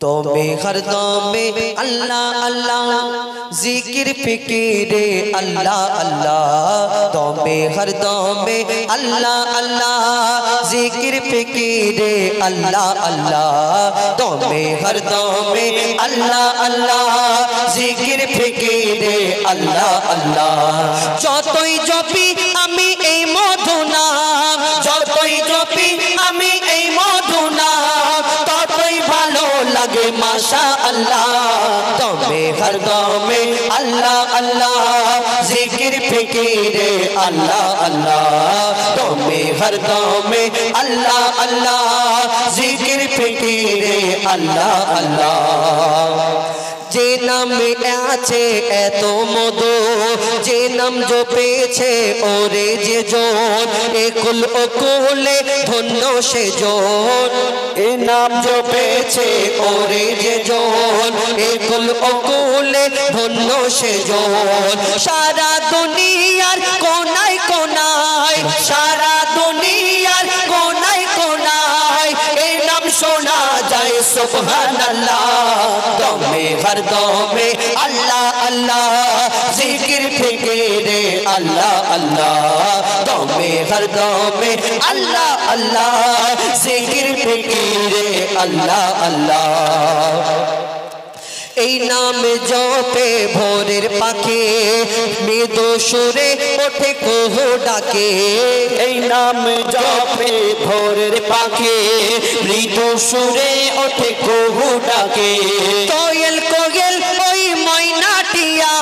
تو بے میں اللہ اللہ ذکر فکر اللہ اللہ تومے میں اللہ اللہ ذکر فکر اللہ اللہ تو ہر خر میں اللہ اللہ ذکر فکر اللہ اللہ چوتوئی جو پی امی اے دھونا ماشا اللہ تو ہر گاؤں میں اللہ اللہ ذکر فکیر اللہ اللہ توبے ہر گاؤں میں اللہ اللہ ذکر فکیر اللہ اللہ যে নাম আছে এত মদ যে নাম জো জপেছে ওরে যে জন একুল অকুলে ধন্য সে জন এ নাম জো জপেছে ওরে যে জন একুল অকুলে ধন্য সে জন সারা দুনিয়ার কোনা سبحان اللہ میں ہر میں اللہ اللہ ذکر پھکیرے اللہ اللہ میں ہر میں اللہ اللہ شکر فیرے اللہ اللہ এই নামে জপে ভোরের পাখি মৃদু সুরে ওঠে কোহ ডাকে এই নাম জপে ভোরের পাখি মৃদু সুরে ওঠে কোহ ডাকে কোয়েল কোয়েল ওই ময়নাটিয়া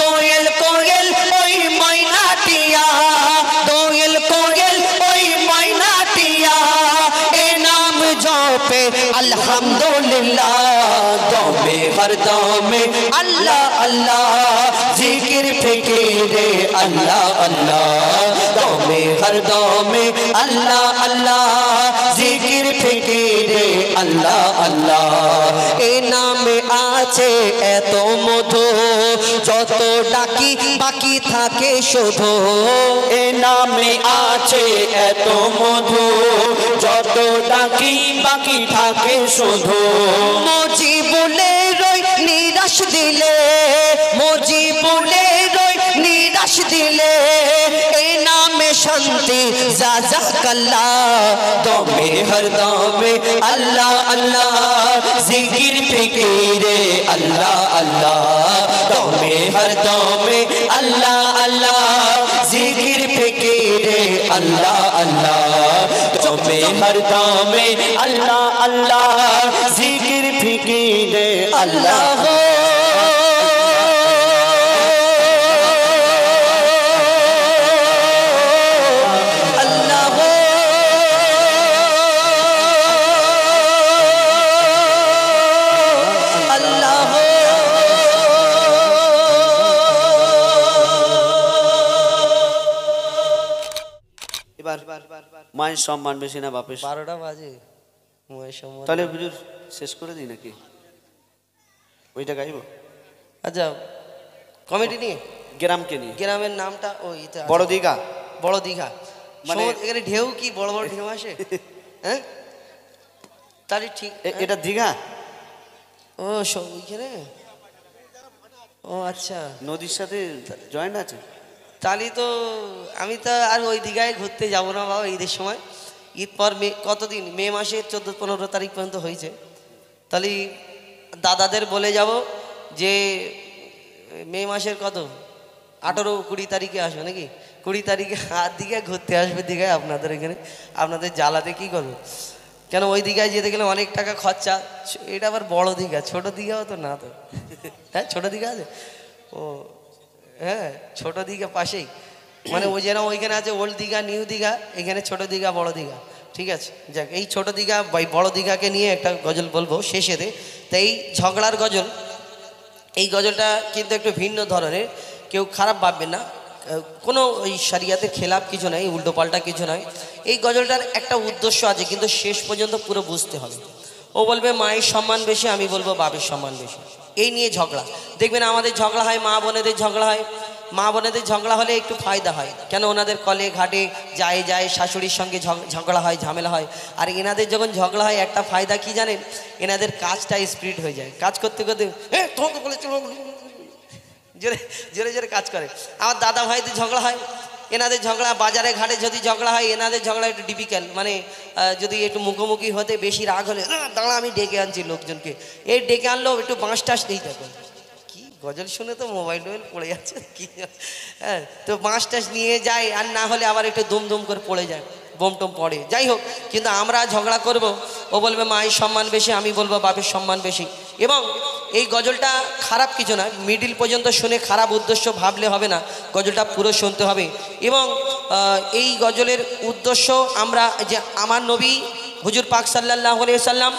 কোয়েল কোয়েল ওই ময়নাটিয়া কোয়েল কোয়েল ওই ময়নাটিয়া এ নাম জপে আলহামদুলিল্লাহ হরদমে আল্লাহ আল্লাহ জিকির ফিকিরে আল্লাহ আল্লাহ দমে হরদমে আল্লাহ আল্লাহ জিকির ফিকিরে আল্লাহ আল্লাহ এ নামে আছে এত মধু যত ডাকি বাকি থাকে শুধু এ নামে আছে এত মধু যত ডাকি বাকি থাকে শুধু মুজি বলে নিরাশ দিলে মজি বলে রই নিরাশ দিলে এ নামে শান্তি যা যা জাজাকাল্লা তবে হর দামে আল্লাহ আল্লাহ জিকির ফিকিরে আল্লাহ আল্লাহ তবে হর দামে আল্লাহ আল্লাহ জিকির ফিকিরে আল্লাহ আল্লাহ তবে হর দামে আল্লাহ আল্লাহ জিকির ফিকিরে আল্লাহ এবার মায়ের সম্মান বেশি না বাপের বারোটা বাজে মায়ের সম্মান তাহলে হুজুর শেষ করে দিই নাকি ওইটা গাইব আচ্ছা কমেডি নিয়ে গ্রামকে নিয়ে গ্রামের নামটা ওই বড় দীঘা বড় দীঘা মানে এখানে ঢেউ কি বড় বড় ঢেউ আসে হ্যাঁ তাহলে ঠিক হ্যাঁ? এটা দীঘা ও সব ওইখানে ও আচ্ছা নদীর সাথে জয়েন্ট আছে তাহলে তো আমি তো আর ওই দীঘায় ঘুরতে যাব না বাবা ঈদের সময় ঈদ পর মে কতদিন মে মাসের চোদ্দো পনেরো তারিখ পর্যন্ত হয়েছে তাহলে দাদাদের বলে যাব যে মে মাসের কত আঠেরো কুড়ি তারিখে আসবে নাকি কুড়ি তারিখে হাত দিকে ঘুরতে আসবে দীঘায় আপনাদের এখানে আপনাদের জ্বালাতে কি করবে কেন ওই দীঘায় যেতে গেলে অনেক টাকা খরচা এটা আবার বড় দীঘা ছোটো দীঘাও তো না তো হ্যাঁ ছোটো দিঘা আছে ও হ্যাঁ ছোট দিঘা পাশেই মানে ওই যেন ওইখানে আছে ওল্ড দীঘা নিউ দীঘা এখানে ছোট দীঘা বড় দীঘা ঠিক আছে যাক এই ছোট দীঘা বড় দীঘাকে নিয়ে একটা গজল বলবো শেষেতে তাই এই ঝগড়ার গজল এই গজলটা কিন্তু একটু ভিন্ন ধরনের কেউ খারাপ ভাববে না কোনো ওই সারিয়াতে খেলাপ কিছু নয় উল্টোপাল্টা কিছু নয় এই গজলটার একটা উদ্দেশ্য আছে কিন্তু শেষ পর্যন্ত পুরো বুঝতে হবে ও বলবে মায়ের সম্মান বেশি আমি বলবো বাপের সম্মান বেশি এই নিয়ে ঝগড়া দেখবেন আমাদের ঝগড়া হয় মা বোনেদের ঝগড়া হয় মা বোনেদের ঝগড়া হলে একটু ফায়দা হয় কেন ওনাদের কলে ঘাটে যায় যায় শাশুড়ির সঙ্গে ঝগড়া হয় ঝামেলা হয় আর এনাদের যখন ঝগড়া হয় একটা ফায়দা কি জানেন এনাদের কাজটা স্পিড হয়ে যায় কাজ করতে করতে হ্যাঁ তোমাকে বলেছি জোরে জোরে জোরে কাজ করে আমার দাদা ভাইদের ঝগড়া হয় এনাদের ঝগড়া বাজারে ঘাটে যদি ঝগড়া হয় এনাদের ঝগড়া একটু ডিফিকাল্ট মানে যদি একটু মুখোমুখি হতে বেশি রাগ হলে দাঁড়া আমি ডেকে আনছি লোকজনকে এই ডেকে আনলেও একটু বাঁশ টাস নেই থাকো কি গজল শুনে তো মোবাইল টোবাইল পড়ে যাচ্ছে কি হ্যাঁ তো বাঁশ টাস নিয়ে যায় আর না হলে আবার একটু দুম করে পড়ে যায় বোমটোম পড়ে যাই হোক কিন্তু আমরা ঝগড়া করব ও বলবে মায়ের সম্মান বেশি আমি বলবো বাপের সম্মান বেশি এবং এই গজলটা খারাপ কিছু না মিডিল পর্যন্ত শুনে খারাপ উদ্দেশ্য ভাবলে হবে না গজলটা পুরো শুনতে হবে এবং এই গজলের উদ্দেশ্য আমরা যে আমার নবী হুজুর পাক সাল্লাহ সাল্লাম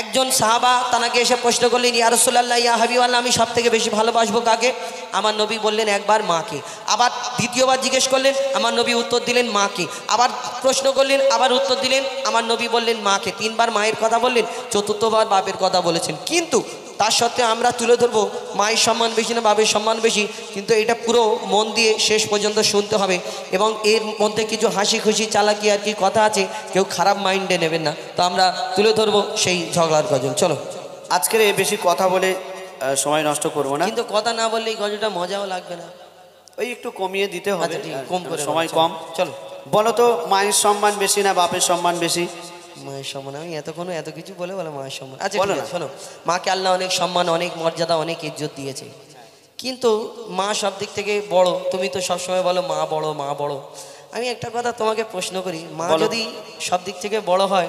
একজন সাহাবা তানাকে এসে প্রশ্ন করলেন ইয়া রসুল্লাহ ইয়া আমি সব থেকে বেশি ভালোবাসবো কাকে আমার নবী বললেন একবার মাকে আবার দ্বিতীয়বার জিজ্ঞেস করলেন আমার নবী উত্তর দিলেন মাকে আবার প্রশ্ন করলেন আবার উত্তর দিলেন আমার নবী বললেন মাকে তিনবার মায়ের কথা বললেন চতুর্থবার বাপের কথা বলেছেন কিন্তু তার সত্ত্বে আমরা তুলে ধরবো মায়ের সম্মান বেশি না বাবের সম্মান বেশি কিন্তু এটা পুরো মন দিয়ে শেষ পর্যন্ত শুনতে হবে এবং এর মধ্যে কিছু হাসি খুশি চালাকি আর কি কথা আছে কেউ খারাপ মাইন্ডে নেবেন না তো আমরা তুলে ধরবো সেই ঝগড়ার গজল চলো আজকের বেশি কথা বলে সময় নষ্ট করবো না কিন্তু কথা না বললে এই গজলটা মজাও লাগবে না ওই একটু কমিয়ে দিতে হবে আচ্ছা, কম করে সময় কম চলো বলো তো মায়ের সম্মান বেশি না বাপের সম্মান বেশি মায়ের সম্মান আমি এতক্ষণ এত কিছু বলে বলে মায়ের সম্মান আচ্ছা বলো না শোনো মাকে আল্লাহ অনেক সম্মান অনেক মর্যাদা অনেক ইজ্জত দিয়েছে কিন্তু মা সব দিক থেকে বড় তুমি তো সবসময় বলো মা বড় মা বড় আমি একটা কথা তোমাকে প্রশ্ন করি মা যদি সব দিক থেকে বড় হয়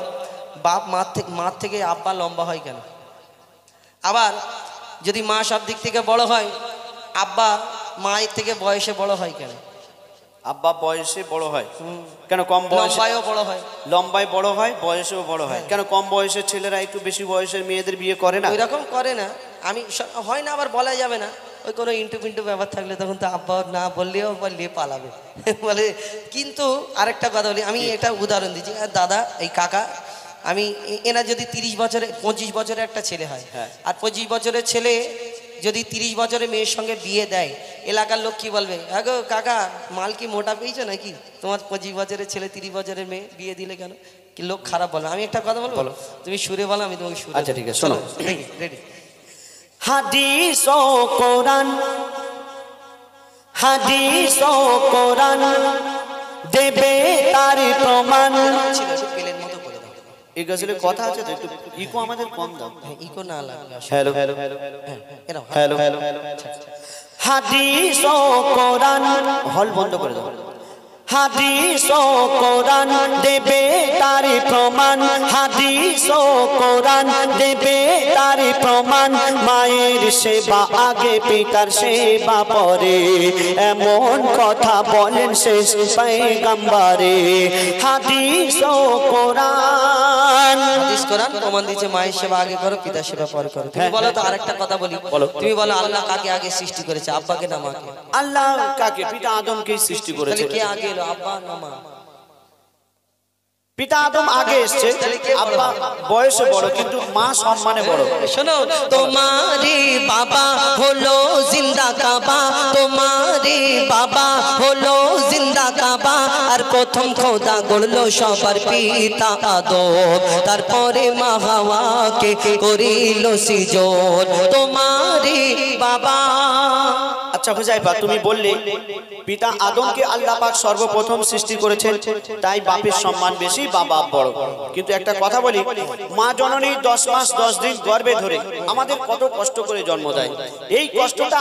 বাপ মার থেকে মার থেকে আব্বা লম্বা হয় কেন আবার যদি মা সব দিক থেকে বড় হয় আব্বা মায়ের থেকে বয়সে বড় হয় কেন আব্বা বয়সে বড় হয় কেন কম লম্বায়ও বড় হয় লম্বায় বড় হয় বয়সেও বড় হয় হ্যাঁ। কেন কম বয়সের ছেলেরা একটু বেশি বয়সের মেয়েদের বিয়ে করে না ওইরকম করে না আমি হয় না আবার বলা যাবে না ওই কোনো ইন্টু পিন্টু ব্যাপার থাকলে তখন তো আব্বা না বললেও লে পালাবে বলে কিন্তু আরেকটা কথা বলি আমি এটা উদাহরণ দিচ্ছি দাদা এই কাকা আমি এনা যদি তিরিশ বছরে পঁচিশ বছরে একটা ছেলে হয় হ্যাঁ। আর পঁচিশ বছরের ছেলে যদি তিরিশ বছরে মেয়ের সঙ্গে বিয়ে দেয় এলাকার লোক কী বলবে হ্যাঁ কাকা মাল কি মোটা পেয়েছে নাকি তোমার পঁচিশ বছরের ছেলে তিরিশ বছরের মেয়ে বিয়ে দিলে কেন কি লোক খারাপ বলো আমি একটা কথা বলবো তুমি সুরে বলো আমি তোমাকে সুরে আচ্ছা ঠিক আছে শোনো রেডি হাদিস ও কোরআন হাদিস ও কোরআন দেবে তার প্রমাণ এই গজলে কথা আছে তো ইকো আমাদের কম দাও ইকো হ্যাঁ, না হ্যালো হ্যালো হ্যাঁ, হ্যালো হ্যাঁ, হ্যালো আচ্ছা, আচ্ছা। হাদিস ও কোরআন হল বন্ধ করে দাও হাদিস ও কোরআন দেবে তার প্রমাণ হাদিস ও কোরআন দেবে তার প্রমাণ মায়ের সেবা আগে পিতার সেবা পরে এমন কথা বলেন শেষ পেগাম্বারে হাদিস ও কোরআন হাদিস কোরআন প্রমাণ দিচ্ছে মায়ের সেবা আগে করো পিতার সেবা পরে করো তুমি হ্যাঁ, বলো তো হ্যাঁ। আরেকটা কথা বলি বলো তুমি বলো আল্লাহ কাকে আগে সৃষ্টি করেছে আব্বাকে না মাকে আল্লাহ কাকে পিতা আদমকে সৃষ্টি করেছে কে আগে এলো আব্বা না মা পিতা আদম আগে এসছে আব্বা বয়সে বড় কিন্তু মা সম্মানে বড় শোনো তোমারে বাবা হলো জিন্দা কাবা তোমারে বাবা হলো জিন্দা কাবা আর প্রথম খোদা গড়লো সবার পিতা আদম তারপরে মা হাওয়াকে করিল সিজন তোমারে বাবা আচ্ছা হুজাইফা তুমি বললে পিতা আদমকে আল্লাহ পাক সর্বপ্রথম সৃষ্টি করেছেন তাই বাপের সম্মান বেশি বা বাপ বড় কিন্তু একটা কথা বলি মা জননী দশ মাস দশ দিন গর্বে ধরে আমাদের কত কষ্ট করে জন্ম দেয় এই কষ্টটা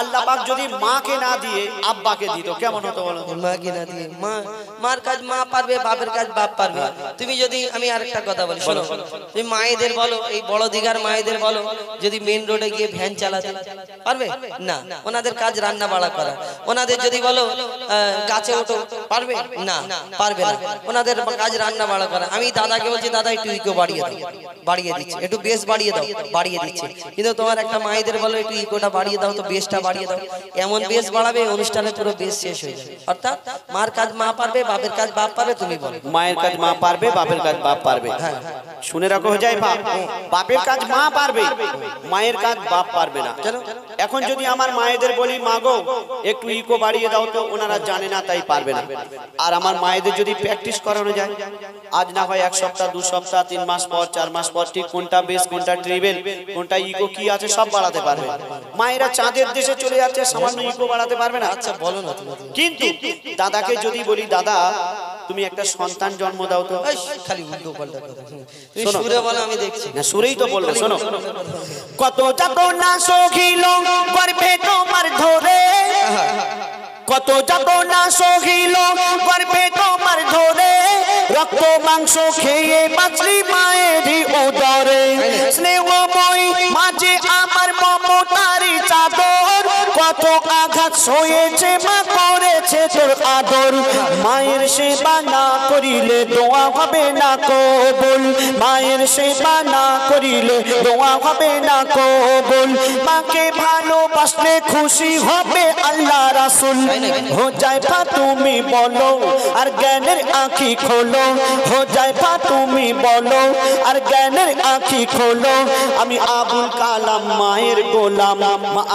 আল্লাহ পাক যদি মাকে না দিয়ে আব্বাকে দিত কেমন হতো বলো মাকে না দিয়ে মা মার কাজ মা পারবে বাপের কাজ বাপ পারবে তুমি যদি আমি আরেকটা কথা বলি শোনো তুমি মায়েদের বলো এই বড় দিঘার মায়েদের বলো যদি মেন রোডে গিয়ে ভ্যান চালাতে পারবে না ওনাদের ওনাদের কাজ রান্না বাড়া করা ওনাদের যদি বলো গাছে ওঠো পারবে না পারবে না ওনাদের কাজ রান্না বাড়া করা আমি দাদাকে বলছি দাদা একটু ইকো বাড়িয়ে দাও বাড়িয়ে দিচ্ছে একটু বেশ বাড়িয়ে দাও বাড়িয়ে দিচ্ছে কিন্তু তোমার একটা মায়েদের বলো একটু ইকোটা বাড়িয়ে দাও তো বেশটা বাড়িয়ে দাও এমন বেশ বাড়াবে অনুষ্ঠানে পুরো বেশ শেষ হয়ে যাবে অর্থাৎ মার কাজ মা পারবে বাপের কাজ বাপ পারবে তুমি বলো মায়ের কাজ মা পারবে বাপের কাজ বাপ পারবে হ্যাঁ। শুনে রাখো হয়ে যায় বাপ বাপের কাজ মা পারবে মায়ের কাজ বাপ পারবে না এখন যদি আমার মায়েদের বলি মাগো একটু ইকো বাড়িয়ে দাও তো ওনারা জানে না তাই পারবে না আর আমার মায়েদের যদি প্র্যাকটিস করানো যায় আজ না হয় এক সপ্তাহ দু সপ্তাহ তিন মাস পর চার মাস পর ঠিক কোনটা বেশ কোনটা ট্রিবেল কোনটা ইকো কি আছে সব বাড়াতে পারবে মায়েরা চাঁদের দেশে চলে যাচ্ছে সামান্য ইকো বাড়াতে পারবে না আচ্ছা বলো না কিন্তু দাদাকে যদি বলি দাদা তুমি একটা সন্তান জন্ম দাও তো খালি উল্টো পাল্টা শোনো সুরে বলো আমি দেখছি না সুরেই তো বলবে শোনো কত যাত না সখিল গর্ভে তোমার ধরে হ্যাঁ, হ্যাঁ, হ্যাঁ। কত যাতনা সহিল গর্ভে তোমার ধরে রক্ত মাংস খেয়ে বাঁচলি মায়েরই উদরে স্নেহময় মাঝে আমার মমতারি চাদর কত আঘাত সয়েছে মা করেছে তোর আদর মায়ের সেবা না করিলে দোয়া হবে না কবুল মায়ের সেবা না করিলে দোয়া হবে না কবুল মাকে ভালোবাসলে খুশি হবে আল্লাহ রাসুল হো যায় পা তুমি বলো আর জ্ঞানের আঁখি খোলো হো যায় পা তুমি বলো আর জ্ঞানের আঁখি খোলো আমি আবুল কালাম মায়ের গোলাম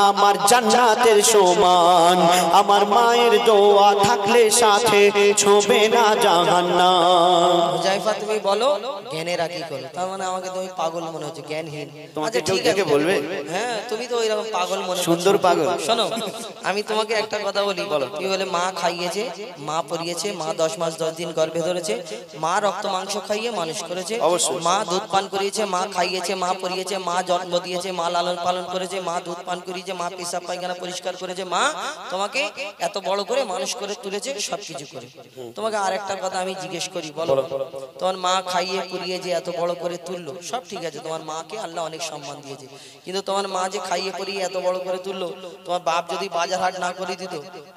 আমার জান্নাতের সমান আমার মায়ের দোয়া থাকলে সাথে ছোবে না জাহান্না হুজাইফা তুমি বলো জ্ঞানের আঁখি খোলো তার মানে আমাকে তুমি পাগল মনে হচ্ছে জ্ঞানহীন তোমাকে আচ্ছা, ঠিক আছে বলবে হ্যাঁ তুমি তো ওইরকম পাগল মনে সুন্দর পাগল শোনো আমি তোমাকে একটা কথা বলি পরিষ্কার করেছে মা তোমাকে এত বড় করে মানুষ করে তুলেছে সবকিছু করে তোমাকে আর একটা কথা আমি জিজ্ঞেস করি বলো তোমার মা খাইয়ে পুড়িয়ে যে এত বড় করে তুললো সব ঠিক আছে তোমার মাকে আল্লাহ অনেক সম্মান দিয়েছে কিন্তু তোমার মা যে খাইয়ে পরিয়ে এত বড় করে তুললো তোমার বাপ যদি বাজার হাট না করে দিত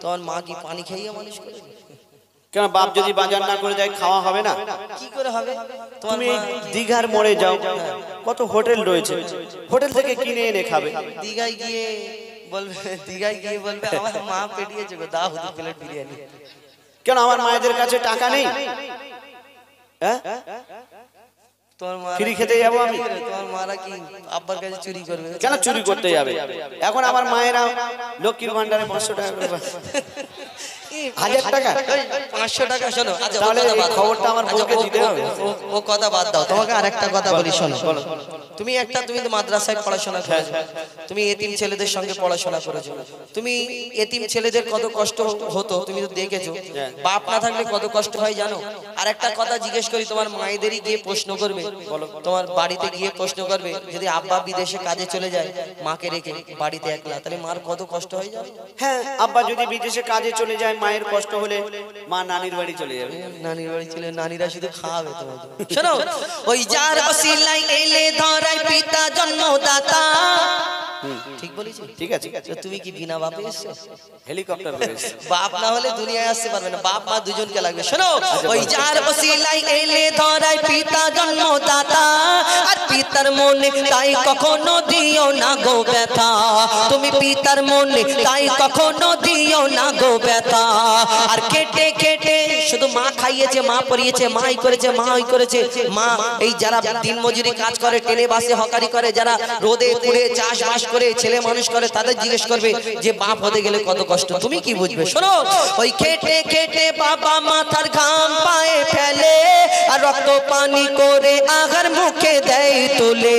তখন মা কি পানি খাইয়ে মানুষ করে কেন বাপ যদি বাজার না করে দেয় খাওয়া হবে না কি করে হবে তুমি দিঘার মোড়ে যাও কত হোটেল রয়েছে হোটেল থেকে কিনে এনে খাবে দিঘায় গিয়ে বলবে দিঘায় গিয়ে বলবে আমার মা পেটিয়েছে গো দাও দু প্লেট বিরিয়ানি কেন আমার মায়েদের কাছে টাকা নেই হ্যাঁ ফ্রি খেতে যাবো আমি তোমার কি আব্বার কাছে চুরি করবে কেন চুরি করতে যাবে এখন আমার মায়েরা লক্ষ্মীর ভান্ডারে পাঁচশো টাকা করে তুমি একটা তুমি মাদ্রাসায় পড়াশোনা হ্যাঁ, করেছো হ্যাঁ, হ্যাঁ। তুমি এতিম ছেলেদের সঙ্গে পড়াশোনা করেছো তুমি এতিম ছেলেদের কত কষ্ট হতো তুমি তো দেখেছো বাপ না থাকলে কত কষ্ট হয় জানো আর একটা কথা জিজ্ঞেস করি তোমার মায়েদেরই গিয়ে প্রশ্ন করবে তোমার বাড়িতে গিয়ে প্রশ্ন করবে যদি আব্বা বিদেশে কাজে চলে যায় মাকে রেখে বাড়িতে একলা তাহলে মার কত কষ্ট হয়ে যাবে হ্যাঁ আব্বা যদি বিদেশে কাজে চলে যায় মায়ের কষ্ট হলে মা নানির বাড়ি চলে যাবে নানির বাড়ি চলে নানিরা শুধু খাওয়াবে তোমাকে শোনো ওই যার অসিলাই এলে ধরাই পিতা জন্মদাতা ঠিক বলেছি ঠিক আছে তুমি কি বিনা বাপে এসছো হেলিকপ্টার বাপ না হলে দুনিয়ায় আসতে পারবে না বাপ মা দুজনকে লাগবে শোনো আচ্ছা, ওই যার এলে পিতা আর পিতার মনে তাই কখনো দিও না গো ব্যথা তুমি পিতার মনে তাই কখনো দিও না গো ব্যথা আর কেটে কেটে শুধু মা খাইয়েছে মা পরিয়েছে মা এই করেছে মা ওই করেছে মা এই যারা মজুরি কাজ করে টেনে বাসে হকারি করে যারা রোদে পুড়ে চাষবাস করে করে ছেলে মানুষ করে তাদের জিজ্ঞেস করবে যে বাপ হতে গেলে কত কষ্ট তুমি কি বুঝবে শোনো ওই খেটে খেটে বাবা মাথার ঘাম পায়ে ফেলে আর রক্ত পানি করে আঘার মুখে দেয় তোলে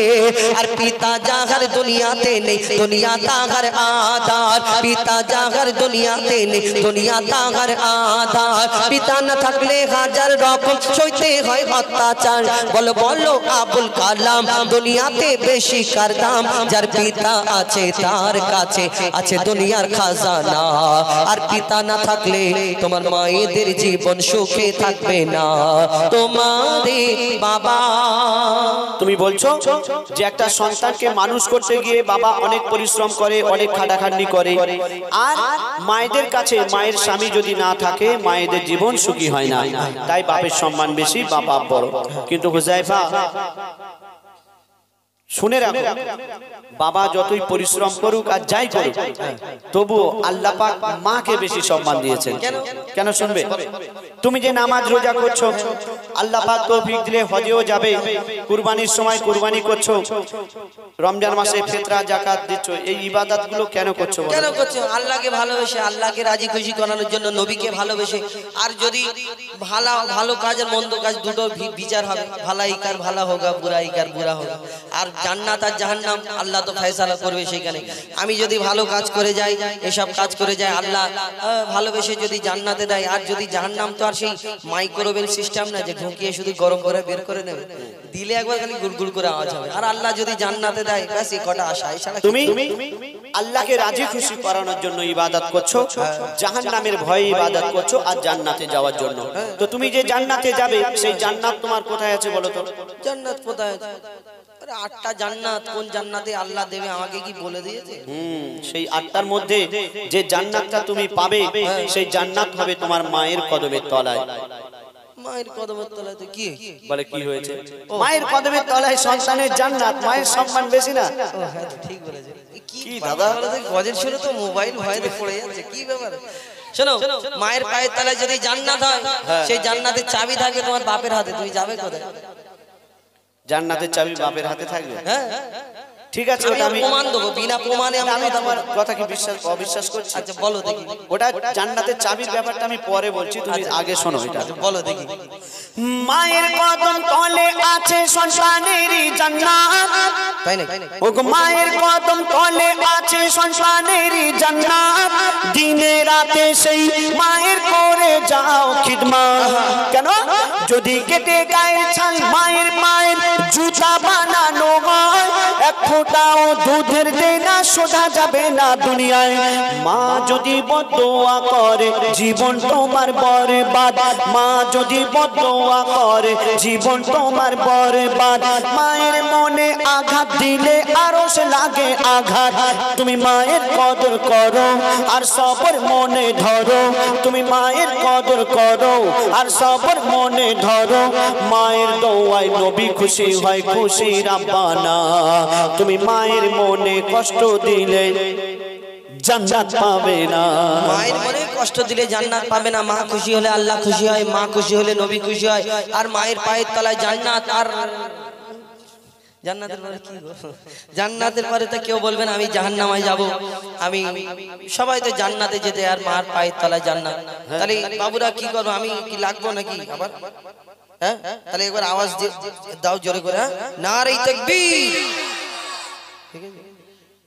আর পিতা জাগার দুনিয়াতে নেই দুনিয়া তাগার আধার পিতা জাগার দুনিয়াতে নেই দুনিয়া তাগার আধার পিতা না থাকলে হাজার রকম সইতে হয় অত্যাচার বলো বলো আবুল কালাম দুনিয়াতে বেশি কার দাম যার পিতা আছে তার কাছে আছে দুনিয়ার খাজানা আর পিতা না থাকলে তোমার মায়েদের জীবন সুখে থাকবে না তোমারে বাবা তুমি বলছো যে একটা সন্তানকে মানুষ করতে গিয়ে বাবা অনেক পরিশ্রম করে অনেক খাটাখাটনি করে আর মায়েদের কাছে মায়ের স্বামী যদি না থাকে মায়েদের জীবন সুখী হয় না তাই বাপের সম্মান বেশি বাবা বড় কিন্তু হুজাইফা শুনে রাখো বাবা যতই পরিশ্রম করুক আর যাই করুক তবু আল্লাহ পাক মাকে বেশি সম্মান দিয়েছেন কেন শুনবে তুমি যে নামাজ রোজা করছো আল্লাহ পাক তৌফিক দিলে হজেও যাবে কুরবানির সময় কুরবানি করছো রমজান মাসে ফেতরা জাকাত দিচ্ছ এই গুলো কেন করছো কেন করছো আল্লাহকে ভালোবেসে আল্লাহকে রাজি খুশি করানোর জন্য নবীকে ভালোবেসে আর যদি ভালো ভালো কাজ আর মন্দ কাজ দুটো বিচার হবে ভালাইকার ভালা হোগা বুড়াইকার বুড়া হোক আর জান্নাত আর জাহান্নাম আল্লাহ তো ফয়সালা করবে সেখানে আমি যদি ভালো কাজ করে যাই এসব কাজ করে যাই আল্লাহ ভালোবেসে যদি জান্নাতে দেয় আর যদি জাহান্নাম তো আর সেই মাইক্রোওয়েভ সিস্টেম না যে ঢুকিয়ে শুধু গরম করে বের করে নেবে দিলে একবার খালি গুড়গুড় করে আওয়াজ হবে আর আল্লাহ যদি জান্নাতে দেয় ব্যাস এই কটা আশা এছাড়া তুমি আল্লাহকে রাজি খুশি করানোর জন্য ইবাদত করছো জাহান নামের ভয়ে ইবাদত করছো আর জান্নাতে যাওয়ার জন্য হ্যাঁ। তো তুমি যে জান্নাতে যাবে সেই জান্নাত তোমার কোথায় আছে বলো তো জান্নাত কোথায় আছে জান্নাত সেই আটটার মধ্যে যে জান্নাতটা তুমি পাবে সেই মায়ের কদমের তলায় সন্তানের জান্নাত মায়ের সম্মান বেশি না হ্যাঁ, ঠিক বলেছে কি দাদা গজের ছিল তো মোবাইল ভয়ে পড়ে যাচ্ছে কি ব্যাপার মায়ের পায়ের তলায় যদি জান্নাত হয় হ্যাঁ। সেই জান্নাতের চাবি থাকে তোমার বাপের হাতে তুমি যাবে কোথায় জান্নাতের চাবি বাপের হাতে থাকবে হ্যাঁ ঠিক আছে ওটা আমি প্রমাণ দেবো বিনা প্রমাণে আমি তোমার কথা কি বিশ্বাস অবিশ্বাস করছি আচ্ছা বলো দেখি ওটা জান্নাতের চাবির ব্যাপারটা আমি পরে বলছি তুমি আচ্ছা, আগে শোনো এটা আচ্ছা, বলো দেখি মায়ের কদম তলে আছে সন্তানেরই জান্নাত তাই না ও গো মায়ের কদম তলে আছে সন্তানেরই জান্নাত দিনে রাতে সেই মায়ের করে যাও খিদমত কেন যদি কেটে গায়ে ছাল মায়ের মায়ের پھوٹاؤں اور دینا সোজা যাবে না দুনিয়ায় মা যদি বদোয়া করে জীবন তোমার বরবাদ মা যদি বদোয়া করে জীবন তোমার বরবাদ মায়ের মনে আঘাত দিলে আরো সে লাগে আঘাত তুমি মায়ের কদর করো আর সবর মনে ধরো তুমি মায়ের কদর করো আর সবর মনে ধরো মায়ের দোয়াই নবী খুশি হয় খুশি রাব্বানা তুমি মায়ের মনে কষ্ট দিলে জান্নাত পাবে না মায়ের মনে কষ্ট দিলে জান্নাত পাবে না মা খুশি হলে আল্লাহ খুশি হয় মা খুশি হলে নবী খুশি হয় আর মায়ের পায়ের তলায় জান্নাত আর জান্নাতের পরে তো কেউ বলবেন আমি জাহান্নামায় যাব আমি সবাই তো জান্নাতে যেতে আর মার পায়ের তলায় জান্নাত তাহলে বাবুরা কি করবো আমি কি লাগবো নাকি আবার হ্যাঁ তাহলে একবার আওয়াজ দাও জোরে করে হ্যাঁ? না রে ঠিক আছে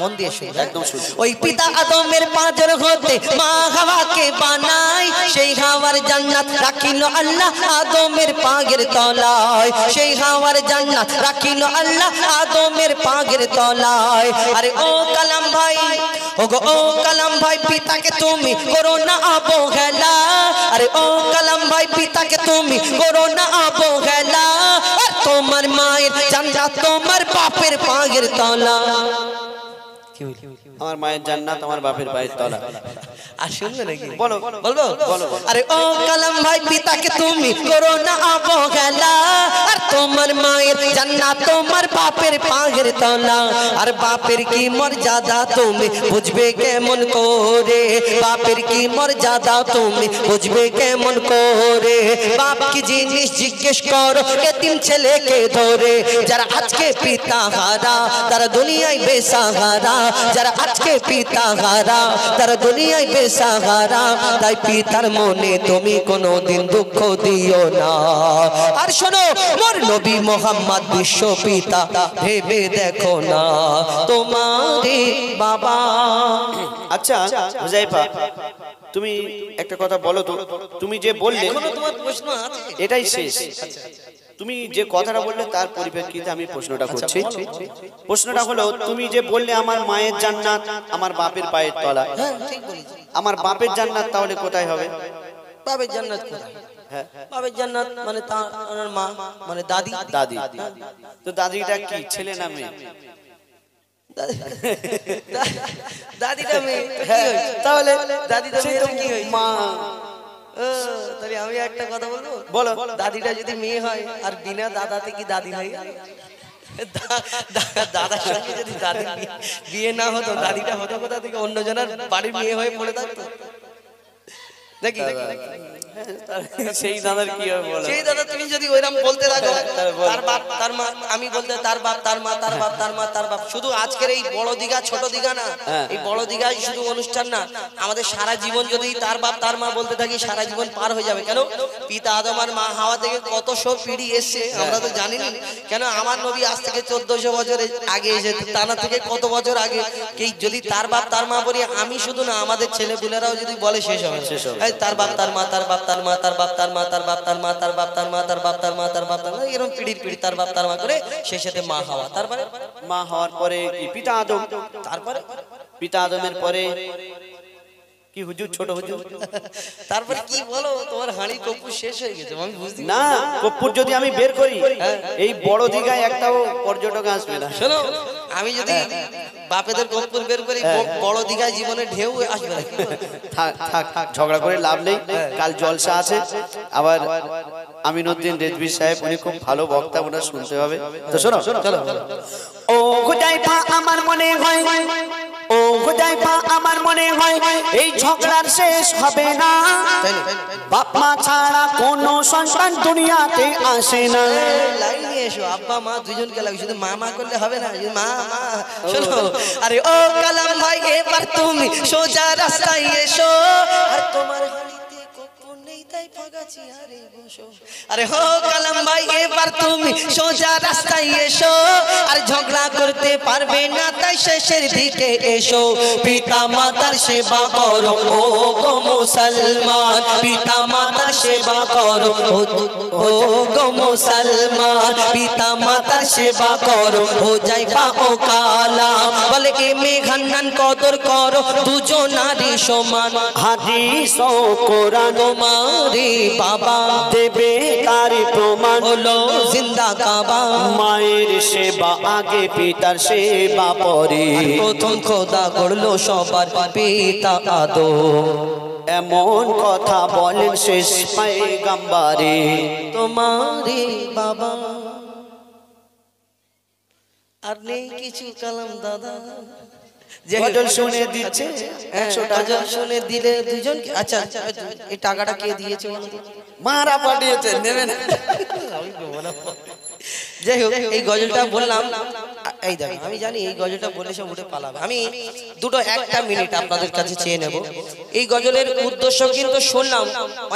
মন দিয়ে শুনুন একদম শুনুন ওই পিতা আদমের পাঁচর হতে মা হাওয়াকে বানায় সেই হাওয়ার জান্নাত রাখিল আল্লাহ আদমের পাগের তলায় সেই হাওয়ার জান্নাত রাখিল আল্লাহ আদমের পাগের তলায় আরে ও কালাম ভাই ও গো ও কালাম ভাই পিতাকে তুমি করো না অবহেলা আরে ও কালাম ভাই পিতাকে তুমি করো না অবহেলা তোমার মায়ের জান্নাত তোমার বাপের পাগের তলা আমার মায়ের জান্নাত আমার বাপের পায়ের তলা নাকি বলো আরে ও কালাম ভাই পিতাকে তুমি করো না অবহেলা আর তোমার মায়ের জান্নাত তোমার বাপের পাগের তলা আর বাপের কি মর্যাদা তুমি বুঝবে কেমন করে বাপের কি মর্যাদা তুমি বুঝবে কেমন করে বাপ কি জিনিস জিজ্ঞেস করো এতিম ছেলেকে ধরে যারা আজকে পিতা হারা তারা দুনিয়ায় বেসাহারা যারা আজকে পিতা হারা তারা দুনিয়ায় সাহারা তাই পিতার মনে তুমি কোনো দিন দুঃখ দিও না আর শোনো মোর নবী মোহাম্মদ বিশ্ব পিতা ভেবে দেখো না তোমার বাবা আচ্ছা বুঝাইবা তুমি একটা কথা বলো তো তুমি যে বললে এটাই শেষ তুমি যে কথাটা বললে তার পরিপ্রেক্ষিতে আমি প্রশ্নটা আচ্ছা, করছি প্রশ্নটা হলো তুমি যে বললে আমার মায়ের জান্নাত আমার বাপের পায়ের তলা হ্যাঁ, ঠিক আমার বাপের জান্নাত তাহলে কোথায় হবে বাপের জান্নাত হ্যাঁ। মানে, মানে তো দাদিটা কি ছেলে মেয়ে হ্যাঁ, তাহলে মা তাহলে আমি একটা কথা বলবো বলো দাদিটা যদি মেয়ে হয় আর বিনা দাদাতে কি দাদি হয় দাদার সঙ্গে যদি দাদি বিয়ে না হতো দাদিটা হতো কোথা থেকে অন্যজনের বাড়ির বিয়ে হয়ে পড়ে থাকতো সারা জীবন পার হয়ে যাবে কেন পিতা আদমার মা হাওয়া থেকে কত সব পিড়ি এসছে আমরা তো জানি না কেন আমার নবী আজ থেকে চোদ্দশো বছর আগে এসে তানা থেকে কত বছর আগে যদি তার বাপ তার মা বলি আমি শুধু না আমাদের ছেলে পুলেরাও যদি বলে শেষ হবে শেষ হবে তার বাপ তার মা তার বাপ তার মা তার বাপ তার মা তার বাপ তার মা তার বাপ তার মা তার বাপ তার মা তার বাপ তার মা এরকম পিড়ির পিড়ি তার বাপ তার মা করে সেই সাথে মা হওয়া তারপরে মানে মা হওয়ার পরে পিতা আদম তারপরে পিতা আদমের পরে কি হুজুর ছোট হুজুর তারপর কি বলো তোমার হাঁড়ি কপ্পুর শেষ হয়ে গেছে আমি বুঝতে না কপ্পুর যদি আমি বের করি হ্যাঁ, এই বড় দিঘায় একটাও পর্যটক আসবে না শোনো আমি যদি হ্যাঁ। বাপেদের কপ্পুর বের করি হ্যাঁ। বড় দিঘায় জীবনে ঢেউ আসবে না থাক থাক ঝগড়া করে লাভ নেই কাল জলসা আছে আবার আমিনুদ্দিন রেজবি সাহেব উনি খুব ভালো বক্তা ওনার শুনতে হবে তো শোনো চলো ও হুজাইফা আমার মনে হয় ও হুজাইফা আমার মনে হয় এই ঝগড়ার শেষ হবে না বাপ মা ছাড়া কোন সন্তান দুনিয়াতে আসে না লাগিয়ে এসো আব্বা মা দুজনকে লাগে শুধু মা মা করলে হবে না মা মা শোনো আরে ও কালাম ভাই এবার তুমি সোজা রাস্তায় এসো আর তোমার ঝগড়া করতে পারবে না তাই শেষের দিকে এসো পিতা মাতার সেবা করো ও গো মুসলমান পিতা মাতার সেবা করো ও গো মুসলমান পিতা মাতার সেবা করো ও যাই পা ও কালাম বলে এ মেঘান্নান কদর করো দুজন নারী সমান হাদিস ও কোরআন মান যদি বাবা দেবে তার প্রমাণ হলো জিন্দা কাবা মায়ের সেবা আগে পিতার সেবা পরে প্রথম খোদা করলো সবার পিতা আদো এমন কথা বলেন শেষ পাইগাম্বারে তোমার বাবা আর নেই কিছু কালাম দাদা দিচ্ছে হ্যাঁ, আচ্ছা, আচ্ছা, আচ্ছা এই টাকাটা কে দিয়েছে এই গজলটা বললাম এই আমি জানি এই গজলটা বলে সব উঠে আমি দুটো একটা মিনিট আপনাদের কাছে চেয়ে নেব এই গজলের উদ্দেশ্য কিন্তু শুনলাম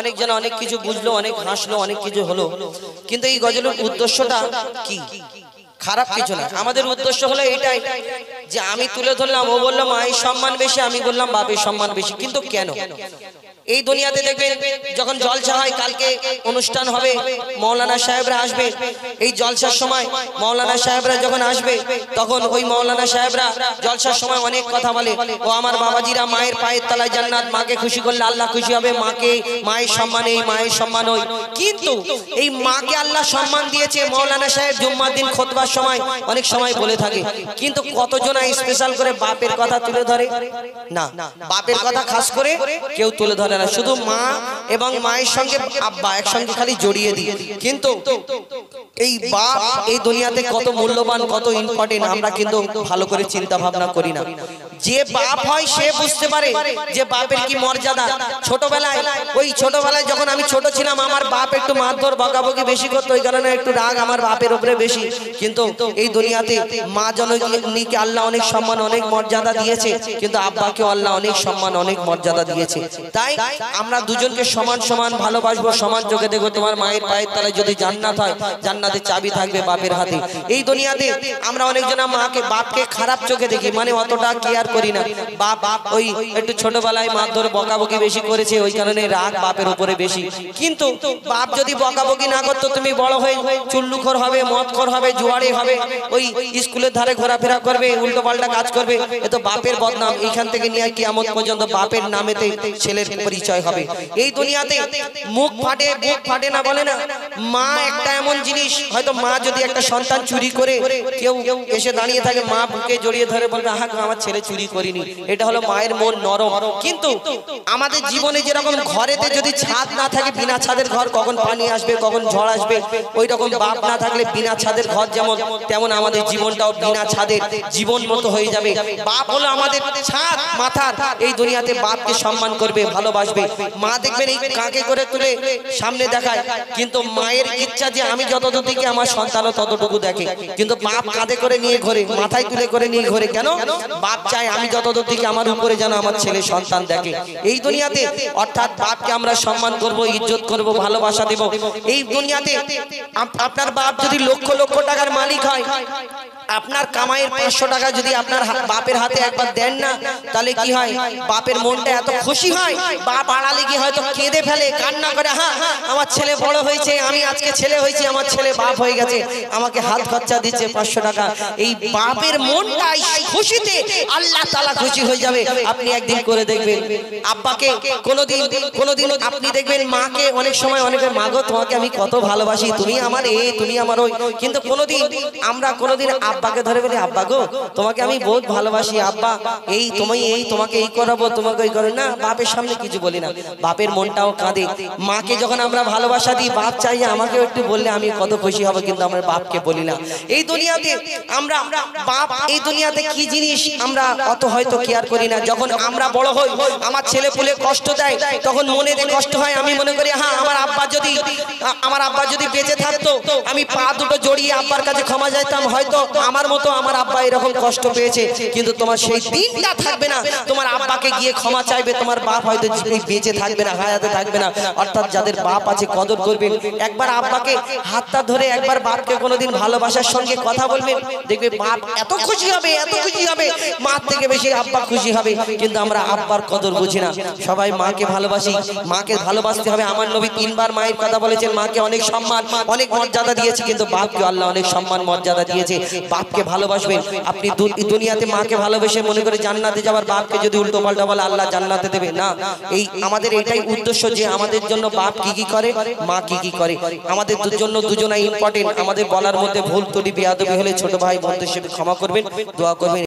অনেকজন অনেক কিছু বুঝলো অনেক হাসলো অনেক কিছু হলো কিন্তু এই গজলের উদ্দেশ্যটা কি খারাপ কিছু না আমাদের উদ্দেশ্য হলো এটাই যে আমি তুলে ধরলাম ও বললাম মায়ের সম্মান বেশি আমি বললাম বাপের সম্মান বেশি কিন্তু কেন এই দুনিয়াতে দেখবেন যখন জলসা হয় কালকে অনুষ্ঠান হবে মৌলানা সাহেবরা আসবে এই জলসার সময় মৌলানা সাহেবরা যখন আসবে তখন ওই মৌলানা সাহেবরা জলসার সময় অনেক কথা বলে ও আমার বাবাজিরা মায়ের পায়ের তলায় জান্নাত মাকে খুশি করলে আল্লাহ খুশি হবে মাকে মায়ের সম্মান এই মায়ের সম্মান ওই কিন্তু এই মাকে আল্লাহ সম্মান দিয়েছে মৌলানা সাহেব জুম্মার দিন খোতবার সময় অনেক সময় বলে থাকে কিন্তু কতজন স্পেশাল করে বাপের কথা তুলে ধরে না বাপের কথা খাস করে কেউ তুলে ধরে না শুধু মা এবং মায়ের সঙ্গে আব্বা একসঙ্গে খালি জড়িয়ে দিয়ে কিন্তু এই বা এই দুনিয়াতে কত মূল্যবান কত ইম্পর্টেন্ট আমরা কিন্তু ভালো করে চিন্তা ভাবনা করি না যে বাপ হয় সে বুঝতে পারে যে বাপের কি মর্যাদা ছোটবেলায় ওই ছোটবেলায় যখন আমি ছোট ছিলাম আমার বাপ একটু মারধর বকাবকি বেশি করতো ওই কারণে একটু রাগ আমার বাপের উপরে বেশি কিন্তু এই দুনিয়াতে মা জনকে আল্লাহ অনেক সম্মান অনেক মর্যাদা দিয়েছে কিন্তু আব্বাকে আল্লাহ অনেক সম্মান অনেক মর্যাদা দিয়েছে তাই আমরা দুজনকে সমান সমান ভালোবাসবো সমান চোখে দেখবো তোমার মায়ের পায়ের তালে যদি জান্নাত হয় জান্নাতের চাবি থাকবে বাপের হাতে এই দুনিয়াতে আমরা অনেকজন মাকে বাপকে খারাপ চোখে দেখি মানে অতটা কেয়ার করি না বাপ ওই একটু ছোটবেলায় মারধর বকাবকি বেশি করেছে ওই কারণে রাগ বাপের উপরে বেশি কিন্তু বাপ যদি বকাবকি না করতো তুমি বড় হয়ে চুল্লুখর হবে মদখর হবে জোয়ারে হবে ওই স্কুলের ধারে ঘোরাফেরা করবে উল্টো পাল্টা কাজ করবে এ তো বাপের বদনাম এইখান থেকে নিয়ে কি কিয়ামত পর্যন্ত বাপের নামেতে ছেলের পরিচয় হবে এই দুনিয়াতে মুখ ফাটে মুখ ফাটে না বলে না মা একটা এমন জিনিস হয়তো মা যদি একটা সন্তান চুরি করে কেউ এসে দাঁড়িয়ে থাকে মা বুকে জড়িয়ে ধরে বলবে আহা আমার ছেলে চুরি চুরি করিনি এটা হলো মায়ের মন নরম কিন্তু আমাদের জীবনে যেরকম ঘরেতে যদি ছাদ না থাকে বিনা ছাদের ঘর কখন পানি আসবে কখন ঝড় আসবে ওই রকম বাপ না থাকলে বিনা ছাদের ঘর যেমন তেমন আমাদের জীবনটাও বিনা ছাদের জীবন মতো হয়ে যাবে বাপ হলো আমাদের ছাদ মাথার এই দুনিয়াতে বাপকে সম্মান করবে ভালোবাসবে মা দেখবেন এই কাকে করে তুলে সামনে দেখায় কিন্তু মায়ের ইচ্ছা যে আমি যতদূর দিকে আমার সন্তানও ততটুকু দেখে কিন্তু বাপ কাঁধে করে নিয়ে ঘরে মাথায় তুলে করে নিয়ে ঘরে কেন বাপ চায় আমি যতদূর থেকে আমার উপরে যেন আমার ছেলে সন্তান দেখে এই দুনিয়াতে অর্থাৎ বাপকে আমরা সম্মান করব ইজ্জত করব ভালোবাসা দেব এই দুনিয়াতে আপনার বাপ যদি লক্ষ লক্ষ টাকার মালিক হয় আপনার কামাইয়ের পাঁচশো টাকা যদি আপনার বাপের হাতে একবার দেন না তাহলে কি হয় বাপের মনটা এত খুশি হয় বাপ আড়ালে গিয়ে হয়তো কেঁদে ফেলে কান্না করে হ্যাঁ, হ্যাঁ আমার ছেলে বড় হয়েছে আমি আজকে ছেলে হয়েছি আমার ছেলে বাপ হয়ে গেছে আমাকে হাত খরচা দিচ্ছে পাঁচশো টাকা এই বাপের মনটাই খুশিতে আল্লাহ আল্লাহ তালা খুশি হয়ে যাবে আপনি একদিন করে দেখবেন আপাকে কোনোদিন কোনোদিন আপনি দেখবেন মাকে অনেক সময় অনেকের মাগো তোমাকে আমি কত ভালোবাসি তুমি আমার এ তুমি আমার ওই কিন্তু কোনোদিন আমরা কোনোদিন আব্বাকে ধরে বলি আব্বা গো তোমাকে আমি বহুত ভালোবাসি আব্বা এই তুমি এই তোমাকে এই করাবো তোমাকে এই করে না বাপের সামনে কিছু বলি না বাপের মনটাও কাঁদে মাকে যখন আমরা ভালোবাসা দিই বাপ চাই আমাকে একটু বললে আমি কত খুশি হবো কিন্তু আমরা বাপকে বলি না এই দুনিয়াতে আমরা বাপ এই দুনিয়াতে কি জিনিস আমরা অত হয়তো কেয়ার করি না যখন আমরা বড় হই আমার ছেলে পুলে কষ্ট দেয় তখন মনে কষ্ট হয় আমি মনে করি হ্যাঁ আমার আব্বা যদি আমার আব্বা যদি বেঁচে থাকতো আমি পা দুটো জড়িয়ে আব্বার কাছে ক্ষমা যাইতাম হয়তো আমার মতো আমার আব্বা এরকম কষ্ট পেয়েছে কিন্তু তোমার সেই দিনটা থাকবে না তোমার আব্বাকে গিয়ে ক্ষমা চাইবে তোমার বাপ হয়তো বেঁচে থাকবে না হায়াতে থাকবে না অর্থাৎ যাদের বাপ আছে কদর করবেন একবার আব্বাকে হাতটা ধরে একবার বাপকে কোনোদিন ভালোবাসার সঙ্গে কথা বলবেন দেখবে বাপ এত খুশি হবে এত খুশি হবে মা থেকে থেকে বেশি আব্বা খুশি হবে কিন্তু আমরা আব্বার কদর বুঝি না সবাই মাকে ভালোবাসি মাকে ভালোবাসতে হবে আমার নবী তিনবার মায়ের কথা বলেছেন মাকে অনেক সম্মান অনেক মর্যাদা দিয়েছে কিন্তু বাপকে আল্লাহ অনেক সম্মান মর্যাদা দিয়েছে বাপকে ভালোবাসবেন আপনি দুনিয়াতে মাকে ভালোবেসে মনে করে জান্নাতে যাওয়ার বাপকে যদি উল্টো পাল্টা বলে আল্লাহ জান্নাতে দেবে না এই আমাদের এটাই উদ্দেশ্য যে আমাদের জন্য বাপ কি কি করে মা কি কি করে আমাদের জন্য দুজনাই ইম্পর্টেন্ট আমাদের বলার মধ্যে ভুল তুলি বিয়াদবি হলে ছোট ভাই বন্ধু হিসেবে ক্ষমা করবেন দোয়া করবেন